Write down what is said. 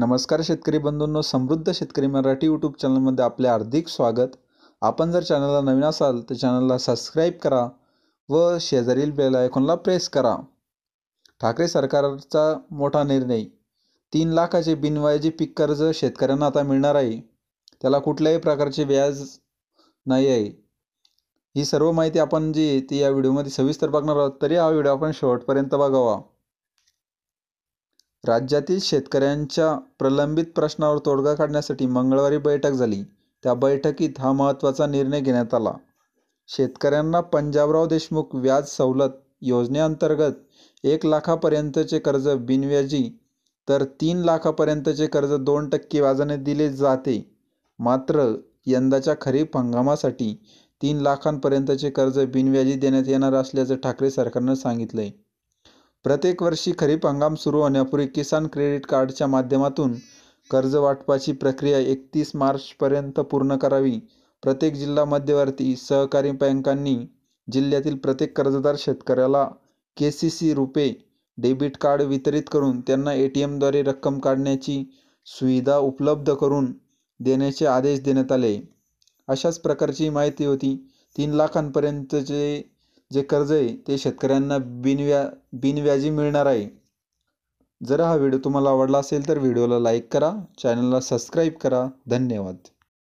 नमस्कार शेतकरी बंधूंनो समृद्ध शेतकरी मराठी यूट्यूब चॅनलमध्ये आपले हार्दिक स्वागत आपण जर चॅनलला नवीन असाल तर चॅनलला सबस्क्राईब करा व शेजारील बेल आयकॉनला प्रेस करा ठाकरे सरकारचा मोठा निर्णय तीन लाखाचे बिनवायजी पीक कर्ज शेतकऱ्यांना आता मिळणार आहे त्याला कुठल्याही प्रकारचे व्याज नाही आहे ही सर्व माहिती आपण जी ती या व्हिडिओमध्ये सविस्तर बघणार आहोत तरी हा व्हिडिओ आपण शेवटपर्यंत बघावा राज्यातील शेतकऱ्यांच्या प्रलंबित प्रश्नावर तोडगा काढण्यासाठी मंगळवारी बैठक झाली त्या बैठकीत हा महत्त्वाचा निर्णय घेण्यात आला शेतकऱ्यांना पंजाबराव देशमुख व्याज सवलत योजनेअंतर्गत एक लाखापर्यंतचे कर्ज बिनव्याजी तर तीन लाखापर्यंतचे कर्ज दोन टक्के व्याजाने दिले जाते मात्र यंदाच्या खरीप हंगामासाठी तीन लाखांपर्यंतचे कर्ज बिनव्याजी देण्यात येणार असल्याचं ठाकरे सरकारनं सांगितलंय प्रत्येक वर्षी खरीप हंगाम सुरू होण्यापूर्वी किसान क्रेडिट कार्डच्या माध्यमातून कर्ज वाटपाची प्रक्रिया एकतीस मार्चपर्यंत पूर्ण करावी प्रत्येक जिल्हा मध्यवर्ती सहकारी बँकांनी जिल्ह्यातील प्रत्येक कर्जदार शेतकऱ्याला K C C RuPay debit card वितरित करून त्यांना ए टी एमद्वारे रक्कम काढण्याची सुविधा उपलब्ध करून देण्याचे आदेश देण्यात आले अशाच प्रकारची माहिती होती तीन लाखांपर्यंतचे जे कर्ज आहे ते शेतकऱ्यांना बिनव्या बिनव्याजी मिळणार आहे जर हा व्हिडिओ तुम्हाला आवडला असेल तर व्हिडिओला लाईक करा चॅनलला सबस्क्राईब करा धन्यवाद